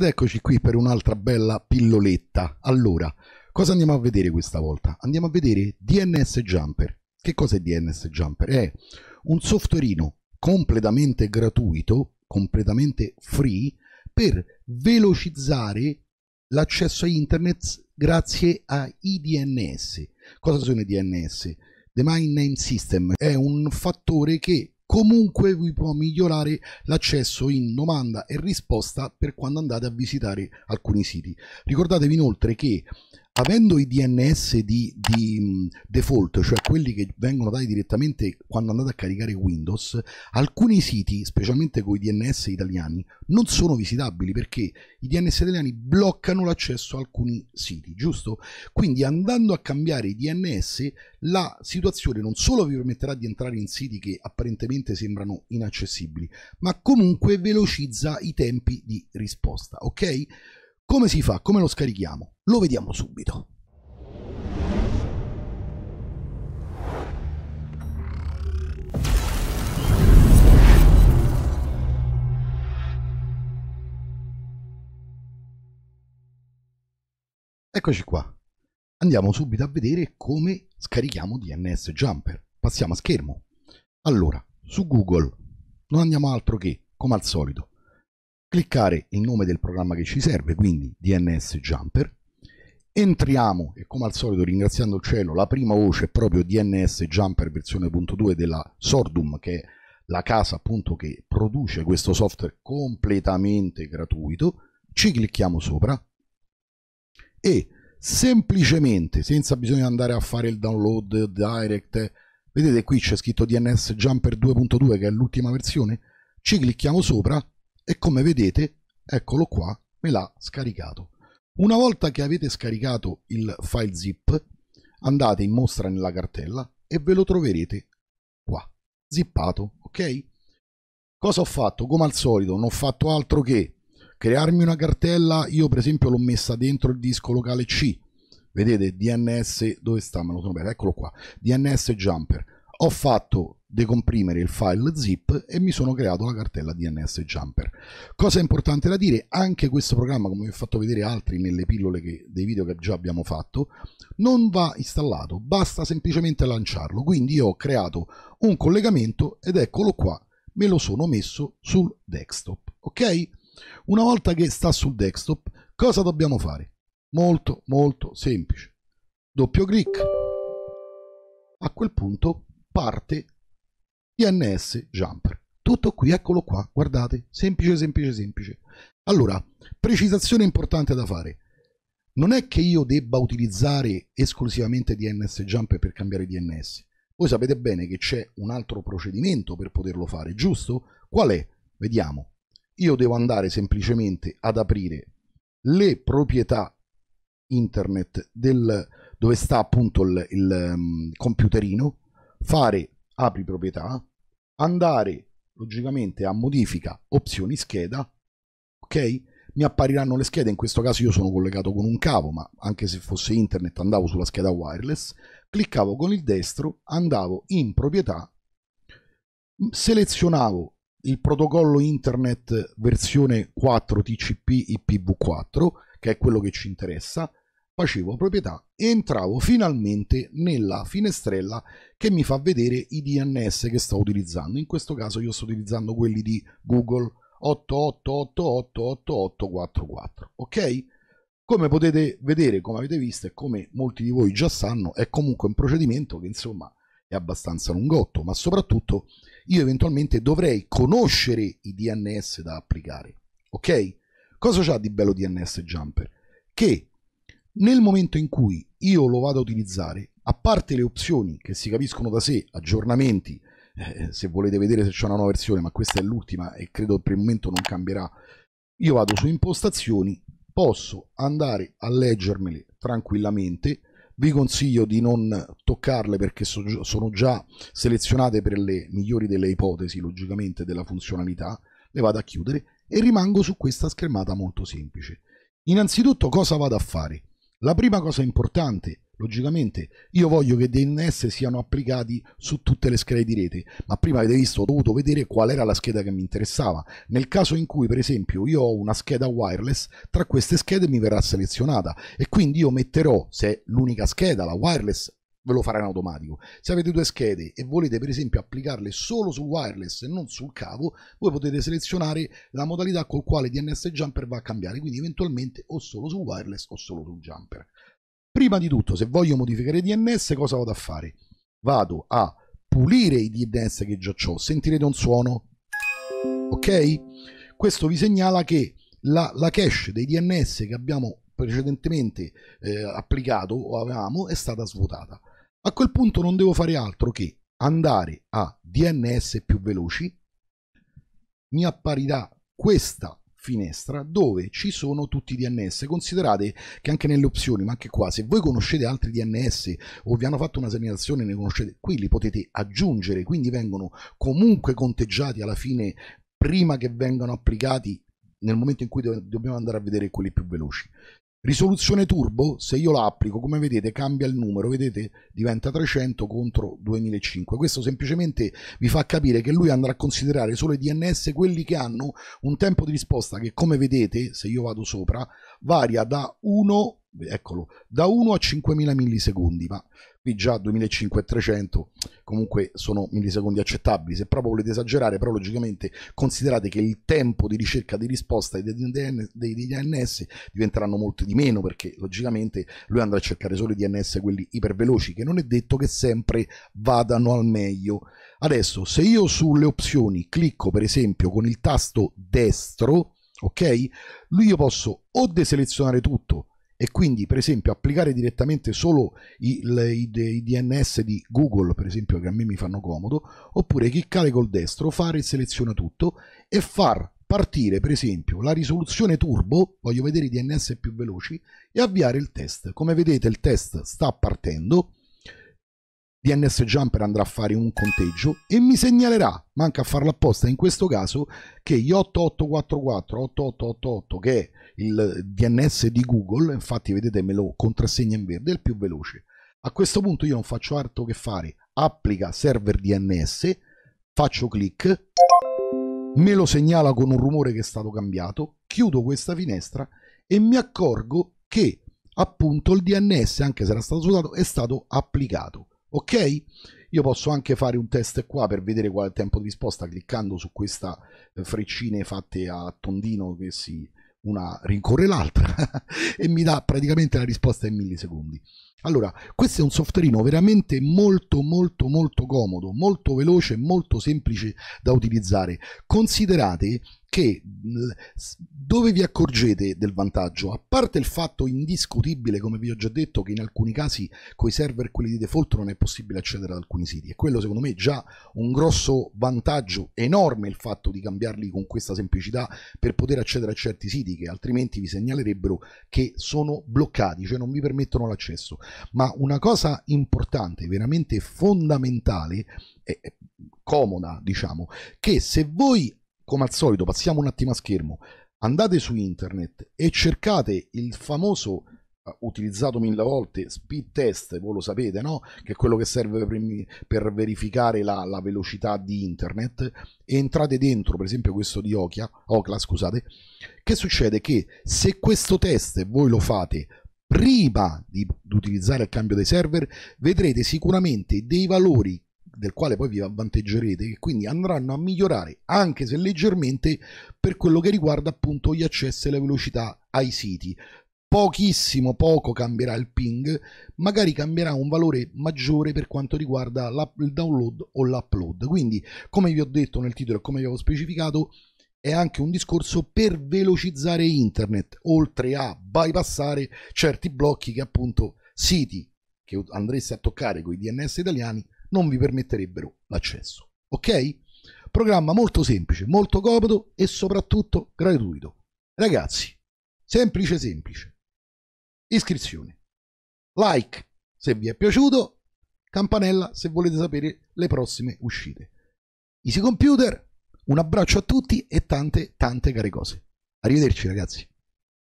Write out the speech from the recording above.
Ed eccoci qui per un'altra bella pilloletta. Allora, cosa andiamo a vedere questa volta? Andiamo a vedere DNS Jumper. Che cosa è DNS Jumper? È un softwareino completamente gratuito, completamente free, per velocizzare l'accesso a internet grazie ai DNS. Cosa sono i DNS? The Main Name System è un fattore che comunque vi può migliorare l'accesso in domanda e risposta per quando andate a visitare alcuni siti. Ricordatevi inoltre che avendo i DNS di, di, mm, default, cioè quelli che vengono dati direttamente quando andate a caricare Windows, alcuni siti, specialmente con i DNS italiani, non sono visitabili perché i DNS italiani bloccano l'accesso a alcuni siti, giusto? Quindi andando a cambiare i DNS, la situazione non solo vi permetterà di entrare in siti che apparentemente sembrano inaccessibili, ma comunque velocizza i tempi di risposta, ok? Come si fa? Come lo scarichiamo? Lo vediamo subito. Eccoci qua. Andiamo subito a vedere come scarichiamo DNS Jumper. Passiamo a schermo. Allora, su Google non andiamo altro che, come al solito, cliccare il nome del programma che ci serve, quindi DNS Jumper, entriamo e come al solito ringraziando il cielo la prima voce è proprio DNS Jumper versione.2 della Sordum che è la casa appunto che produce questo software completamente gratuito, ci clicchiamo sopra e semplicemente senza bisogno di andare a fare il download direct, vedete qui c'è scritto DNS Jumper 2.2 che è l'ultima versione, ci clicchiamo sopra e come vedete, eccolo qua, me l'ha scaricato. Una volta che avete scaricato il file zip, andate in mostra nella cartella e ve lo troverete qua, zippato, ok? Cosa ho fatto? Come al solito, non ho fatto altro che crearmi una cartella, io per esempio l'ho messa dentro il disco locale C, vedete DNS, dove sta? Me lo sono perso, eccolo qua, DNS jumper. Ho fatto decomprimere il file zip e mi sono creato la cartella DNS Jumper. Cosa importante da dire, anche questo programma, come vi ho fatto vedere altri nelle pillole che, dei video che già abbiamo fatto, non va installato, basta semplicemente lanciarlo. Quindi io ho creato un collegamento ed eccolo qua, me lo sono messo sul desktop, ok? Una volta che sta sul desktop, cosa dobbiamo fare? Molto, molto semplice. Doppio clic. A quel punto parte DNS jumper. Tutto qui, eccolo qua, guardate, semplice, semplice, semplice. Allora, precisazione importante da fare. Non è che io debba utilizzare esclusivamente DNS jumper per cambiare DNS. Voi sapete bene che c'è un altro procedimento per poterlo fare, giusto? Qual è? Vediamo. Io devo andare semplicemente ad aprire le proprietà internet del, dove sta appunto il, il um, computerino, fare apri proprietà, andare logicamente a modifica opzioni scheda, ok? Mi appariranno le schede, in questo caso io sono collegato con un cavo, ma anche se fosse internet andavo sulla scheda wireless, cliccavo con il destro, andavo in proprietà, selezionavo il protocollo internet versione 4 TCP IPv4, che è quello che ci interessa, facevo proprietà e entravo finalmente nella finestrella che mi fa vedere i DNS che sto utilizzando. In questo caso io sto utilizzando quelli di Google 8888844, ok? Come potete vedere, come avete visto e come molti di voi già sanno, è comunque un procedimento che insomma è abbastanza lungotto, ma soprattutto io eventualmente dovrei conoscere i DNS da applicare, ok? Cosa c'ha di bello DNS Jumper? Che nel momento in cui io lo vado a utilizzare, a parte le opzioni che si capiscono da sé, aggiornamenti, eh, se volete vedere se c'è una nuova versione, ma questa è l'ultima e credo per il momento non cambierà, io vado su impostazioni, posso andare a leggermele tranquillamente, vi consiglio di non toccarle perché so, sono già selezionate per le migliori delle ipotesi, logicamente, della funzionalità, le vado a chiudere e rimango su questa schermata molto semplice. Innanzitutto cosa vado a fare? La prima cosa importante, logicamente, io voglio che DNS siano applicati su tutte le schede di rete, ma prima avete visto, ho dovuto vedere qual era la scheda che mi interessava. Nel caso in cui, per esempio, io ho una scheda wireless, tra queste schede mi verrà selezionata e quindi io metterò, se è l'unica scheda, la wireless, ve lo farà in automatico. Se avete due schede e volete per esempio applicarle solo sul wireless e non sul cavo, voi potete selezionare la modalità col quale DNS Jumper va a cambiare, quindi eventualmente o solo sul wireless o solo sul Jumper. Prima di tutto, se voglio modificare DNS, cosa vado a fare? Vado a pulire i DNS che già ho. Sentirete un suono, ok? Questo vi segnala che la, la cache dei DNS che abbiamo precedentemente eh, applicato o avevamo è stata svuotata. A quel punto non devo fare altro che andare a DNS più veloci, mi apparirà questa finestra dove ci sono tutti i DNS. Considerate che anche nelle opzioni, ma anche qua, se voi conoscete altri DNS o vi hanno fatto una segnalazione ne conoscete, qui li potete aggiungere, quindi vengono comunque conteggiati alla fine prima che vengano applicati nel momento in cui dobbiamo andare a vedere quelli più veloci. Risoluzione turbo, se io la applico, come vedete cambia il numero, vedete diventa 300 contro 2005. Questo semplicemente vi fa capire che lui andrà a considerare solo i DNS quelli che hanno un tempo di risposta che come vedete, se io vado sopra, varia da 1 eccolo, da 1 a 5000 millisecondi, ma qui già 2500 comunque sono millisecondi accettabili, se proprio volete esagerare, però logicamente considerate che il tempo di ricerca di risposta dei DNS diventeranno molto di meno, perché logicamente lui andrà a cercare solo i DNS, quelli iperveloci, che non è detto che sempre vadano al meglio. Adesso, se io sulle opzioni clicco per esempio con il tasto destro, ok? Lui io posso o deselezionare tutto, e quindi per esempio applicare direttamente solo i, le, i, i, DNS di Google per esempio che a me mi fanno comodo oppure cliccare col destro, fare e seleziona tutto e far partire per esempio la risoluzione turbo, voglio vedere i DNS più veloci e avviare il test. Come vedete il test sta partendo DNS Jumper andrà a fare un conteggio e mi segnalerà, manca a farlo apposta in questo caso, che gli 8844 8888 che è il DNS di Google, infatti vedete me lo contrassegna in verde, è il più veloce. A questo punto io non faccio altro che fare applica server DNS, faccio clic, me lo segnala con un rumore che è stato cambiato, chiudo questa finestra e mi accorgo che appunto il DNS, anche se era stato usato, è stato applicato ok? Io posso anche fare un test qua per vedere qual è il tempo di risposta cliccando su queste eh, freccine fatte a tondino che si una rincorre l'altra e mi dà praticamente la risposta in millisecondi. Allora, questo è un softwareino veramente molto molto molto comodo, molto veloce, molto semplice da utilizzare. Considerate che dove vi accorgete del vantaggio? A parte il fatto indiscutibile, come vi ho già detto, che in alcuni casi con i server quelli di default non è possibile accedere ad alcuni siti e quello secondo me è già un grosso vantaggio enorme il fatto di cambiarli con questa semplicità per poter accedere a certi siti che altrimenti vi segnalerebbero che sono bloccati, cioè non vi permettono l'accesso. Ma una cosa importante, veramente fondamentale, è comoda, diciamo, che se voi come al solito, passiamo un attimo a schermo, andate su internet e cercate il famoso eh, utilizzato mille volte, speed test, voi lo sapete, no? che è quello che serve per, per verificare la, la, velocità di internet, e entrate dentro, per esempio questo di Okia, Ocla, scusate, che succede? Che se questo test voi lo fate prima di, di utilizzare il cambio dei server, vedrete sicuramente dei valori del quale poi vi avvanteggerete, che quindi andranno a migliorare anche se leggermente per quello che riguarda appunto gli accessi e la velocità ai siti. Pochissimo, poco cambierà il ping, magari cambierà un valore maggiore per quanto riguarda il download o l'upload. Quindi, come vi ho detto nel titolo e come vi avevo specificato, è anche un discorso per velocizzare internet, oltre a bypassare certi blocchi che appunto siti che andreste a toccare con i DNS italiani non vi permetterebbero l'accesso. Ok? Programma molto semplice, molto comodo e soprattutto gratuito. Ragazzi, semplice semplice. Iscrizione. Like se vi è piaciuto, campanella se volete sapere le prossime uscite. Easy Computer, un abbraccio a tutti e tante tante care cose. Arrivederci ragazzi.